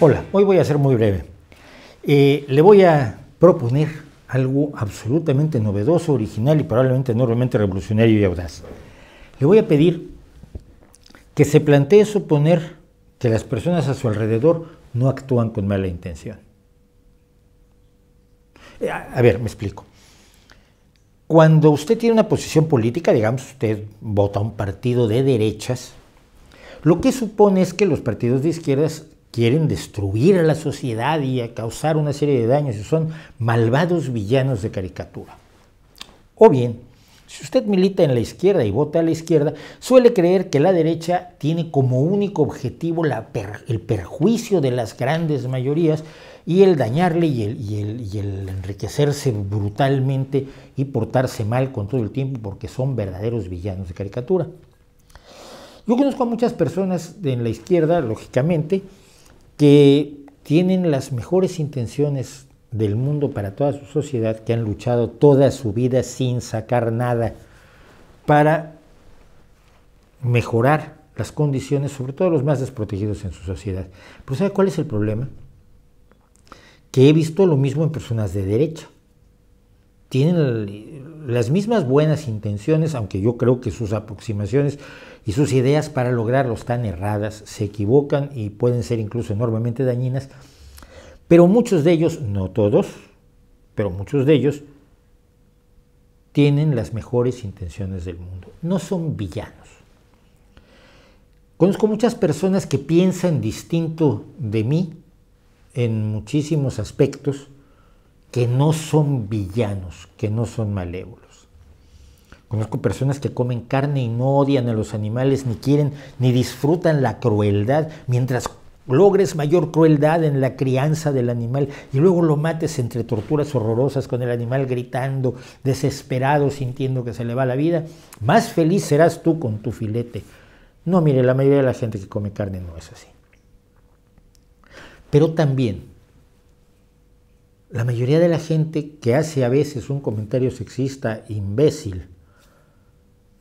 Hola, hoy voy a ser muy breve. Eh, le voy a proponer algo absolutamente novedoso, original y probablemente enormemente revolucionario y audaz. Le voy a pedir que se plantee suponer que las personas a su alrededor no actúan con mala intención. Eh, a, ver, me explico. Cuando usted tiene una posición política, digamos, usted vota a un partido de derechas, lo que supone es que los partidos de izquierdas quieren destruir a la sociedad y a causar una serie de daños y son malvados villanos de caricatura. O bien, si usted milita en la izquierda y vota a la izquierda, suele creer que la derecha tiene como único objetivo el perjuicio de las grandes mayorías y el dañarle y el, enriquecerse brutalmente y portarse mal con todo el tiempo porque son verdaderos villanos de caricatura. Yo conozco a muchas personas en la izquierda, lógicamente, que tienen las mejores intenciones del mundo para toda su sociedad, que han luchado toda su vida sin sacar nada para mejorar las condiciones, sobre todo los más desprotegidos en su sociedad. Pero ¿sabe cuál es el problema? Que he visto lo mismo en personas de derecha. Tienen las mismas buenas intenciones, aunque yo creo que sus aproximaciones y sus ideas para lograrlo están erradas, se equivocan y pueden ser incluso enormemente dañinas, pero muchos de ellos, no todos, pero muchos de ellos, tienen las mejores intenciones del mundo, no son villanos. Conozco muchas personas que piensan distinto de mí en muchísimos aspectos, que no son villanos, que no son malévolos. Conozco personas que comen carne y no odian a los animales, ni quieren, ni disfrutan la crueldad, mientras logres mayor crueldad en la crianza del animal y luego lo mates entre torturas horrorosas con el animal gritando, desesperado, sintiendo que se le va la vida, más feliz serás tú con tu filete. No, mire, la mayoría de la gente que come carne no es así. Pero también, la mayoría de la gente que hace a veces un comentario sexista imbécil,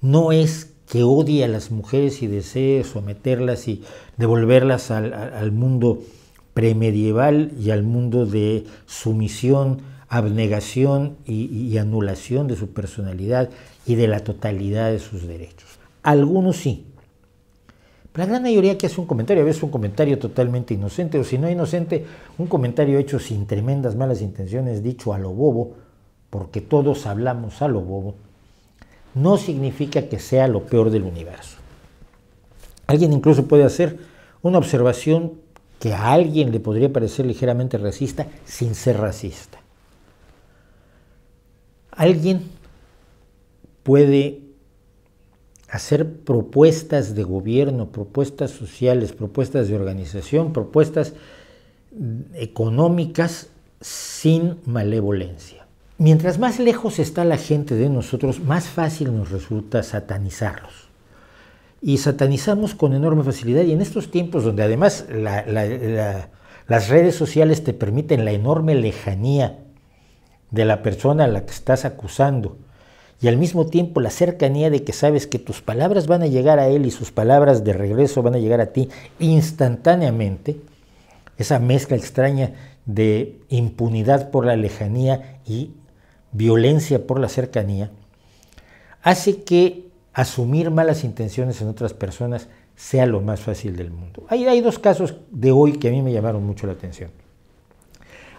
no es que odie a las mujeres y desee someterlas y devolverlas al, mundo premedieval y al mundo de sumisión, abnegación y, y anulación de su personalidad y de la totalidad de sus derechos. Algunos sí, la gran mayoría que hace un comentario, a veces un comentario totalmente inocente, o si no inocente, un comentario hecho sin tremendas malas intenciones, dicho a lo bobo, porque todos hablamos a lo bobo, no significa que sea lo peor del universo. Alguien incluso puede hacer una observación que a alguien le podría parecer ligeramente racista sin ser racista. Alguien puede hacer propuestas de gobierno, propuestas sociales, propuestas de organización, propuestas económicas sin malevolencia. Mientras más lejos está la gente de nosotros, más fácil nos resulta satanizarlos. Y satanizamos con enorme facilidad y en estos tiempos donde además las redes sociales te permiten la enorme lejanía de la persona a la que estás acusando y al mismo tiempo la cercanía de que sabes que tus palabras van a llegar a él y sus palabras de regreso van a llegar a ti instantáneamente, esa mezcla extraña de impunidad por la lejanía y violencia por la cercanía, hace que asumir malas intenciones en otras personas sea lo más fácil del mundo. Hay, dos casos de hoy que a mí me llamaron mucho la atención.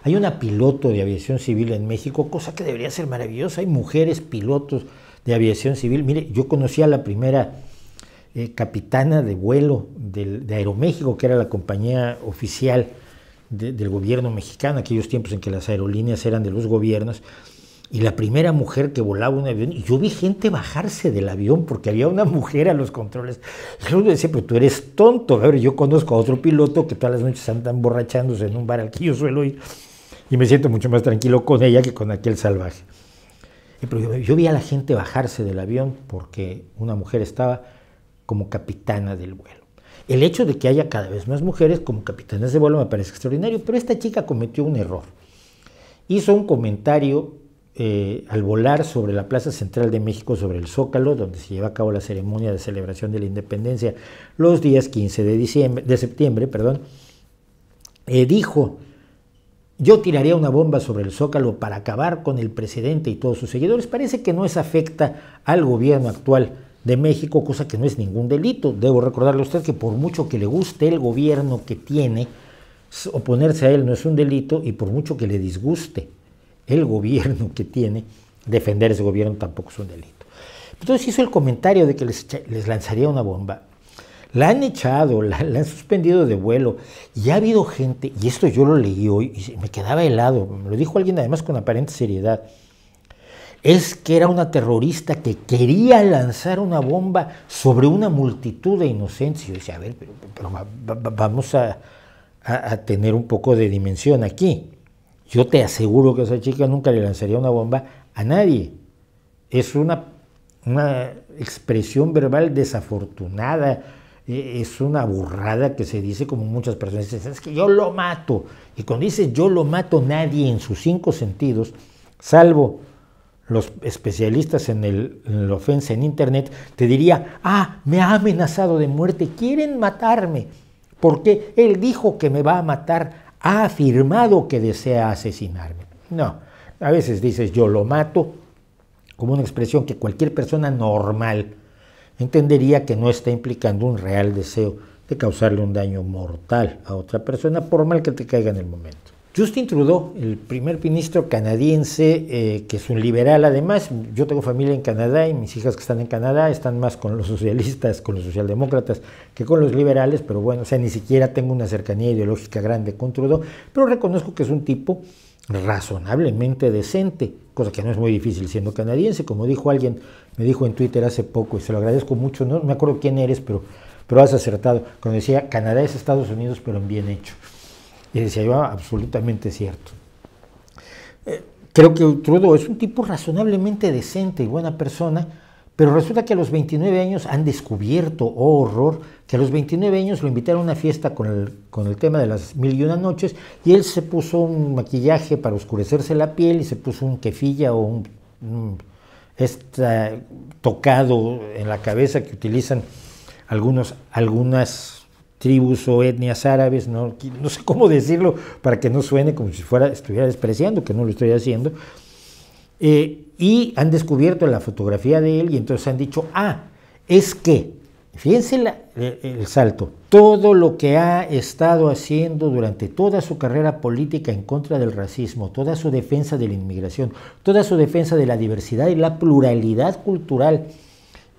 Hay una piloto de aviación civil en México, cosa que debería ser maravillosa. Hay mujeres pilotos de aviación civil. Mire, yo conocí a la primera eh, capitana de vuelo de Aeroméxico, que era la compañía oficial del gobierno mexicano, aquellos tiempos en que las aerolíneas eran de los gobiernos y la primera mujer que volaba un avión, y yo vi gente bajarse del avión porque había una mujer a los controles. Y uno decía, pero tú eres tonto. A ver, yo conozco a otro piloto que todas las noches andan borrachándose en un bar al yo suelo ir, y me siento mucho más tranquilo con ella que con aquel salvaje. Pero yo, yo vi a la gente bajarse del avión porque una mujer estaba como capitana del vuelo. El hecho de que haya cada vez más mujeres como capitanas de vuelo me parece extraordinario, pero esta chica cometió un error. Hizo un comentario eh, al volar sobre la Plaza Central de México, sobre el Zócalo, donde se lleva a cabo la ceremonia de celebración de la independencia los días 15 de, diciembre, de septiembre, perdón, eh, dijo, yo tiraría una bomba sobre el Zócalo para acabar con el presidente y todos sus seguidores. Parece que no es afecta al gobierno actual de México, cosa que no es ningún delito. Debo recordarle a usted que por mucho que le guste el gobierno que tiene, oponerse a él no es un delito y por mucho que le disguste el gobierno que tiene, defender ese gobierno tampoco es un delito. Entonces hizo el comentario de que les, lanzaría una bomba. La han echado, la, han suspendido de vuelo. Y ha habido gente, y esto yo lo leí hoy y me quedaba helado, me lo dijo alguien además con aparente seriedad. Es que era una terrorista que quería lanzar una bomba sobre una multitud de inocentes. Y yo a ver, vamos a tener un poco de dimensión aquí. Yo te aseguro que esa chica nunca le lanzaría una bomba a nadie. Es una, una expresión verbal desafortunada, e, es una burrada que se dice como muchas personas dicen, es que yo lo mato. Y cuando dice yo lo mato, nadie en sus cinco sentidos, salvo los especialistas en, el, la ofensa en Internet, te diría, ah, me ha amenazado de muerte, quieren matarme, porque él dijo que me va a matar ha afirmado que desea asesinarme. No, a veces dices yo lo mato, como una expresión que cualquier persona normal entendería que no está implicando un real deseo de causarle un daño mortal a otra persona, por mal que te caiga en el momento. Justin Trudeau, el primer ministro canadiense, eh, que es un liberal además, yo tengo familia en Canadá y mis hijas que están en Canadá están más con los socialistas, con los socialdemócratas que con los liberales, pero bueno, o sea, ni siquiera tengo una cercanía ideológica grande con Trudeau, pero reconozco que es un tipo razonablemente decente, cosa que no es muy difícil siendo canadiense, como dijo alguien, me dijo en Twitter hace poco, y se lo agradezco mucho, no me acuerdo quién eres, pero, pero has acertado, cuando decía Canadá es Estados Unidos, pero en bien hecho. Y decía yo, ah, absolutamente cierto. Eh, creo que Trudeau es un tipo razonablemente decente y buena persona, pero resulta que a los 29 años han descubierto, oh horror, que a los 29 años lo invitaron a una fiesta con el, con el tema de las mil y una noches y él se puso un maquillaje para oscurecerse la piel y se puso un quefilla o un, este, tocado en la cabeza que utilizan algunos, algunas tribus o etnias árabes, no, sé cómo decirlo para que no suene como si fuera, estuviera despreciando, que no lo estoy haciendo, eh, y han descubierto la fotografía de él y entonces han dicho, ah, es que, fíjense eh, el salto, todo lo que ha estado haciendo durante toda su carrera política en contra del racismo, toda su defensa de la inmigración, toda su defensa de la diversidad y la pluralidad cultural,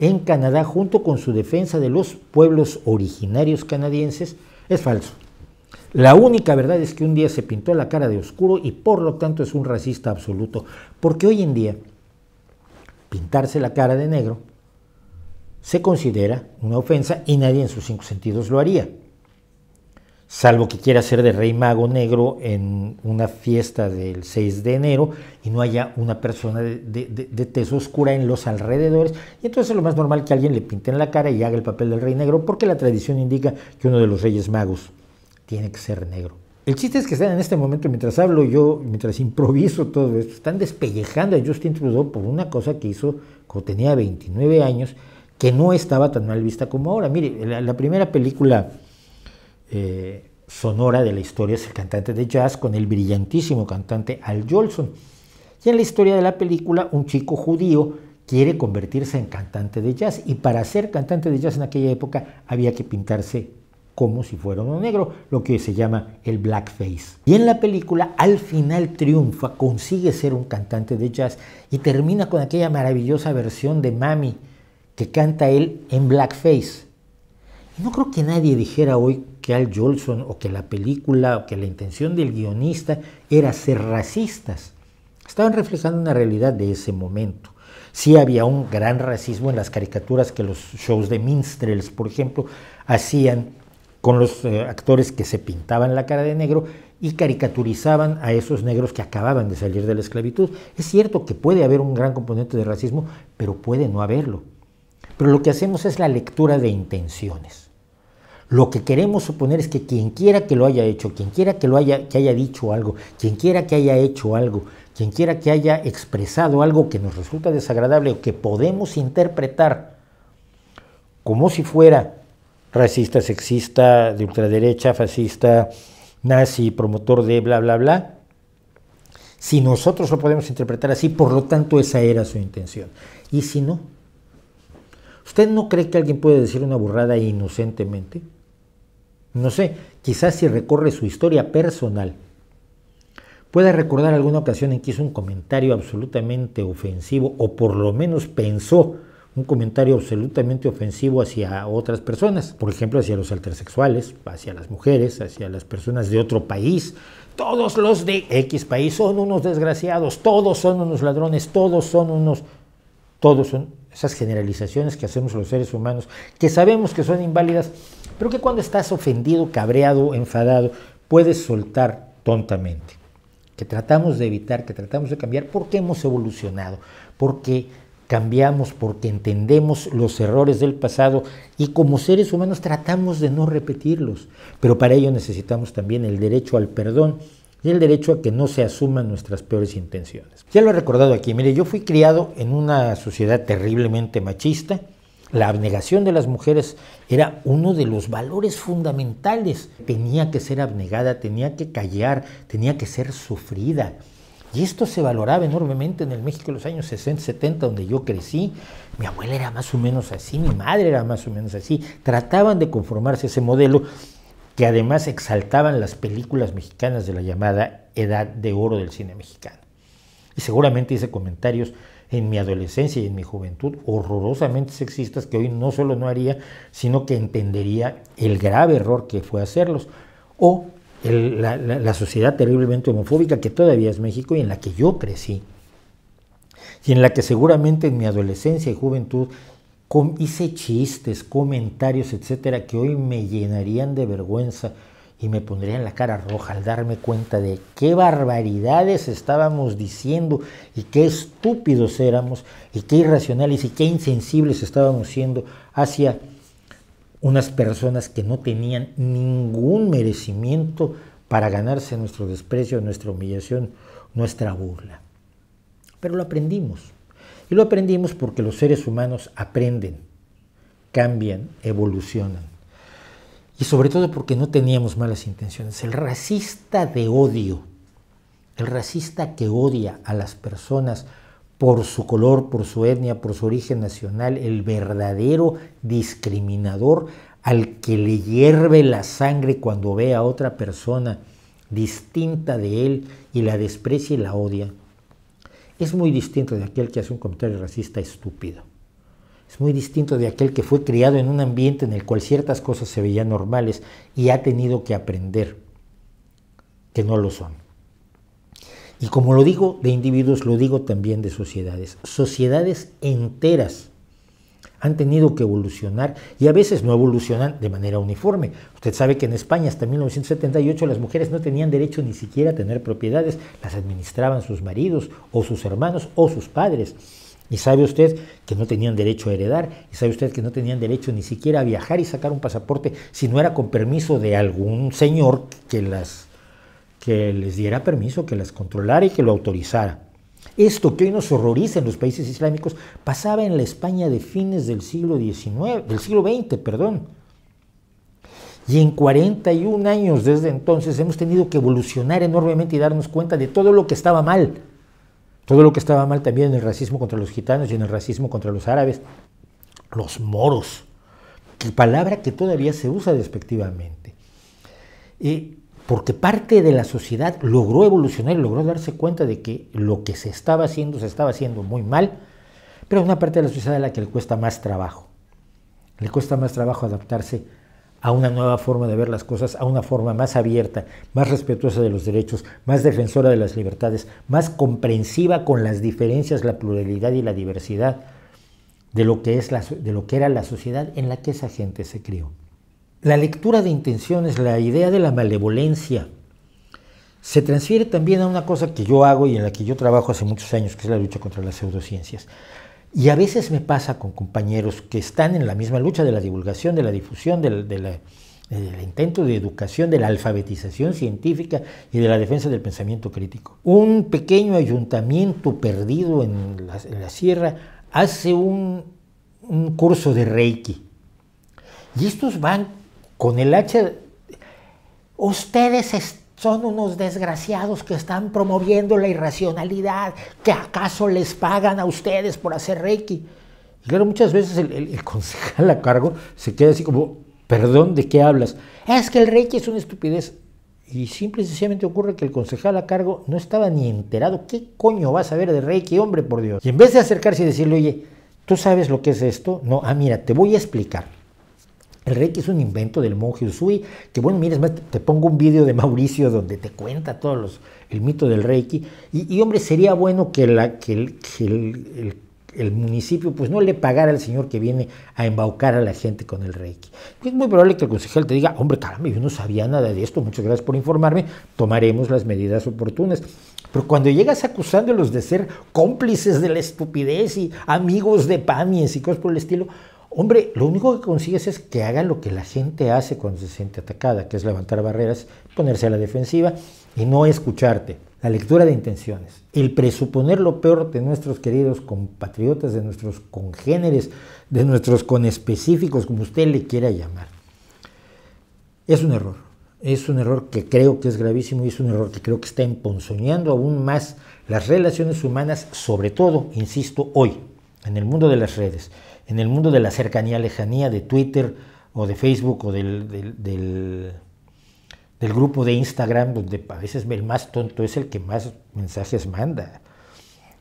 en Canadá junto con su defensa de los pueblos originarios canadienses es falso. La única verdad es que un día se pintó la cara de oscuro y por lo tanto es un racista absoluto, porque hoy en día pintarse la cara de negro se considera una ofensa y nadie en sus cinco sentidos lo haría salvo que quiera ser de rey mago negro en una fiesta del 6 de enero y no haya una persona de, de, tez oscura en los alrededores. Y entonces es lo más normal que alguien le pinte en la cara y haga el papel del rey negro, porque la tradición indica que uno de los reyes magos tiene que ser negro. El chiste es que están en este momento, mientras hablo yo, mientras improviso todo esto, están despellejando a Justin Trudeau por una cosa que hizo cuando tenía 29 años, que no estaba tan mal vista como ahora. Mire, la primera película eh, sonora de la historia es el cantante de jazz con el brillantísimo cantante Al Jolson. Y en la historia de la película, un chico judío quiere convertirse en cantante de jazz y para ser cantante de jazz en aquella época había que pintarse como si fuera uno negro, lo que se llama el blackface. Y en la película al final triunfa, consigue ser un cantante de jazz y termina con aquella maravillosa versión de Mami que canta él en blackface. No creo que nadie dijera hoy que Al Jolson o que la película o que la intención del guionista era ser racistas. Estaban reflejando una realidad de ese momento. Sí había un gran racismo en las caricaturas que los shows de minstrels, por ejemplo, hacían con los eh, actores que se pintaban la cara de negro y caricaturizaban a esos negros que acababan de salir de la esclavitud. Es cierto que puede haber un gran componente de racismo, pero puede no haberlo. Pero lo que hacemos es la lectura de intenciones. Lo que queremos suponer es que quien quiera que lo haya hecho, quien quiera que lo haya, que haya dicho algo, quien quiera que haya hecho algo, quien quiera que haya expresado algo que nos resulta desagradable o que podemos interpretar como si fuera racista, sexista, de ultraderecha, fascista, nazi, promotor de bla, bla, bla, si nosotros lo podemos interpretar así, por lo tanto esa era su intención. Y si no, ¿usted no cree que alguien puede decir una burrada inocentemente? No sé, quizás si recorre su historia personal, pueda recordar alguna ocasión en que hizo un comentario absolutamente ofensivo, o por lo menos pensó un comentario absolutamente ofensivo hacia otras personas, por ejemplo, hacia los altersexuales, hacia las mujeres, hacia las personas de otro país. Todos los de X país son unos desgraciados, todos son unos ladrones, todos son unos... Todos son esas generalizaciones que hacemos los seres humanos, que sabemos que son inválidas, pero que cuando estás ofendido, cabreado, enfadado, puedes soltar tontamente. Que tratamos de evitar, que tratamos de cambiar porque hemos evolucionado, porque cambiamos, porque entendemos los errores del pasado y como seres humanos tratamos de no repetirlos. Pero para ello necesitamos también el derecho al perdón y el derecho a que no se asuman nuestras peores intenciones. Ya lo he recordado aquí, mire, yo fui criado en una sociedad terriblemente machista, la abnegación de las mujeres era uno de los valores fundamentales. Tenía que ser abnegada, tenía que callar, tenía que ser sufrida. Y esto se valoraba enormemente en el México de los años 60, 70, donde yo crecí. Mi abuela era más o menos así, mi madre era más o menos así. Trataban de conformarse ese modelo que además exaltaban las películas mexicanas de la llamada Edad de Oro del cine mexicano. Y seguramente hice comentarios en mi adolescencia y en mi juventud horrorosamente sexistas que hoy no solo no haría, sino que entendería el grave error que fue hacerlos. O la, sociedad terriblemente homofóbica que todavía es México y en la que yo crecí. Y en la que seguramente en mi adolescencia y juventud hice chistes, comentarios, etcétera, que hoy me llenarían de vergüenza y me pondrían la cara roja al darme cuenta de qué barbaridades estábamos diciendo y qué estúpidos éramos y qué irracionales y qué insensibles estábamos siendo hacia unas personas que no tenían ningún merecimiento para ganarse nuestro desprecio, nuestra humillación, nuestra burla. Pero lo aprendimos. Y lo aprendimos porque los seres humanos aprenden, cambian, evolucionan y sobre todo porque no teníamos malas intenciones. El racista de odio, el racista que odia a las personas por su color, por su etnia, por su origen nacional, el verdadero discriminador al que le hierve la sangre cuando ve a otra persona distinta de él y la desprecia y la odia, es muy distinto de aquel que hace un comentario racista estúpido es muy distinto de aquel que fue criado en un ambiente en el cual ciertas cosas se veían normales y ha tenido que aprender que no lo son. Y como lo digo de individuos, lo digo también de sociedades. Sociedades enteras han tenido que evolucionar y a veces no evolucionan de manera uniforme. Usted sabe que en España hasta 1978 las mujeres no tenían derecho ni siquiera a tener propiedades, las administraban sus maridos o sus hermanos o sus padres. Y sabe usted que no tenían derecho a heredar, y sabe usted que no tenían derecho ni siquiera a viajar y sacar un pasaporte si no era con permiso de algún señor que, las, que les diera permiso, que las controlara y que lo autorizara. Esto que hoy nos horroriza en los países islámicos pasaba en la España de fines del siglo XIX, del siglo XX, perdón. Y en 41 años desde entonces hemos tenido que evolucionar enormemente y darnos cuenta de todo lo que estaba mal todo lo que estaba mal también en el racismo contra los gitanos y en el racismo contra los árabes, los moros, palabra que todavía se usa despectivamente. porque parte de la sociedad logró evolucionar, logró darse cuenta de que lo que se estaba haciendo se estaba haciendo muy mal, pero es una parte de la sociedad a la que le cuesta más trabajo. Le cuesta más trabajo adaptarse a una nueva forma de ver las cosas, a una forma más abierta, más respetuosa de los derechos, más defensora de las libertades, más comprensiva con las diferencias, la pluralidad y la diversidad de lo que, es de lo que era la sociedad en la que esa gente se crió. La lectura de intenciones, la idea de la malevolencia, se transfiere también a una cosa que yo hago y en la que yo trabajo hace muchos años, que es la lucha contra las pseudociencias. Y a veces me pasa con compañeros que están en la misma lucha de la divulgación, de la difusión, del, intento de educación, de la alfabetización científica y de la defensa del pensamiento crítico. Un pequeño ayuntamiento perdido en la, sierra hace un, un curso de Reiki. Y estos van con el hacha. Ustedes están son unos desgraciados que están promoviendo la irracionalidad, que acaso les pagan a ustedes por hacer Reiki. Y claro, muchas veces el, concejal a cargo se queda así como, perdón, ¿de qué hablas? Es que el Reiki es una estupidez. Y simple y sencillamente ocurre que el concejal a cargo no estaba ni enterado. ¿Qué coño vas a ver de Reiki, hombre, por Dios? Y en vez de acercarse y decirle, oye, ¿tú sabes lo que es esto? No, ah, mira, te voy a explicar. El Reiki es un invento del monje Usui, que bueno, mira, te pongo un vídeo de Mauricio donde te cuenta todos los, el mito del Reiki. Y, hombre, sería bueno que, la, que, el, que el, el, municipio pues no le pagara al señor que viene a embaucar a la gente con el Reiki. Es muy probable que el concejal te diga, hombre, caramba, yo no sabía nada de esto, muchas gracias por informarme, tomaremos las medidas oportunas. Pero cuando llegas acusándolos de ser cómplices de la estupidez y amigos de pamies y cosas por el estilo, Hombre, lo único que consigues es que haga lo que la gente hace cuando se siente atacada, que es levantar barreras, ponerse a la defensiva y no escucharte. La lectura de intenciones, el presuponer lo peor de nuestros queridos compatriotas, de nuestros congéneres, de nuestros conespecíficos, como usted le quiera llamar. Es un error, es un error que creo que es gravísimo y es un error que creo que está emponzoñando aún más las relaciones humanas, sobre todo, insisto, hoy, en el mundo de las redes en el mundo de la cercanía-lejanía de Twitter o de Facebook o del, grupo de Instagram, donde a veces el más tonto es el que más mensajes manda.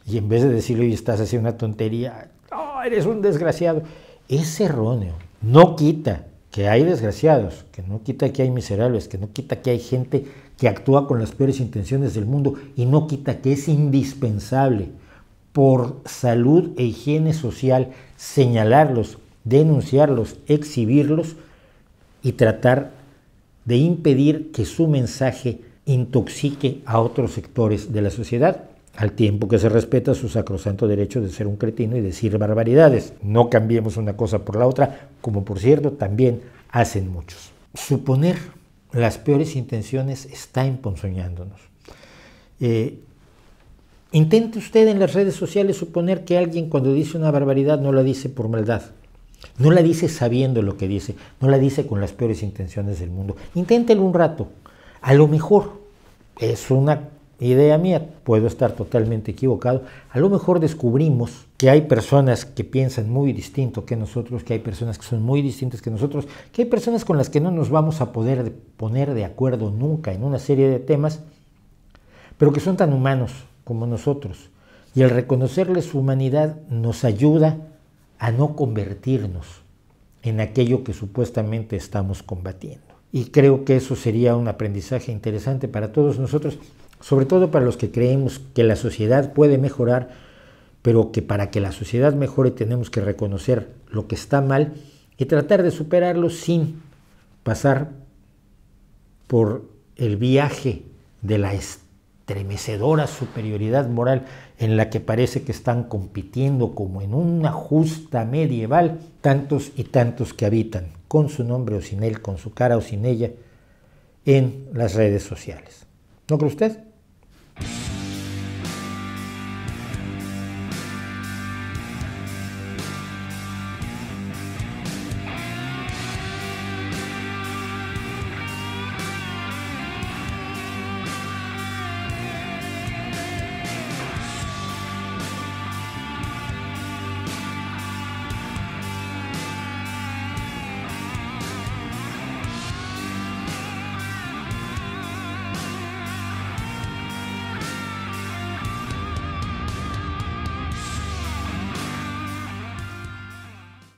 Y en vez de decirle, oye, estás haciendo una tontería, eres un desgraciado, es erróneo. No quita que hay desgraciados, que no quita que hay miserables, que no quita que hay gente que actúa con las peores intenciones del mundo y no quita que es indispensable por salud e higiene social, señalarlos, denunciarlos, exhibirlos y tratar de impedir que su mensaje intoxique a otros sectores de la sociedad, al tiempo que se respeta su sacrosanto derecho de ser un cretino y decir barbaridades. No cambiemos una cosa por la otra, como por cierto también hacen muchos. Suponer las peores intenciones está emponzoñándonos. Eh, Intente usted en las redes sociales suponer que alguien cuando dice una barbaridad no la dice por maldad. No la dice sabiendo lo que dice, no la dice con las peores intenciones del mundo. Inténtelo un rato. A lo mejor es una idea mía, puedo estar totalmente equivocado. A lo mejor descubrimos que hay personas que piensan muy distinto que nosotros, que hay personas que son muy distintas que nosotros, que hay personas con las que no nos vamos a poder poner de acuerdo nunca en una serie de temas, pero que son tan humanos como nosotros. Y el reconocerle su humanidad nos ayuda a no convertirnos en aquello que supuestamente estamos combatiendo. Y creo que eso sería un aprendizaje interesante para todos nosotros, sobre todo para los que creemos que la sociedad puede mejorar, pero que para que la sociedad mejore tenemos que reconocer lo que está mal y tratar de superarlo sin pasar por el viaje de la estremecedora superioridad moral en la que parece que están compitiendo como en una justa medieval tantos y tantos que habitan, con su nombre o sin él, con su cara o sin ella, en las redes sociales. ¿No cree usted?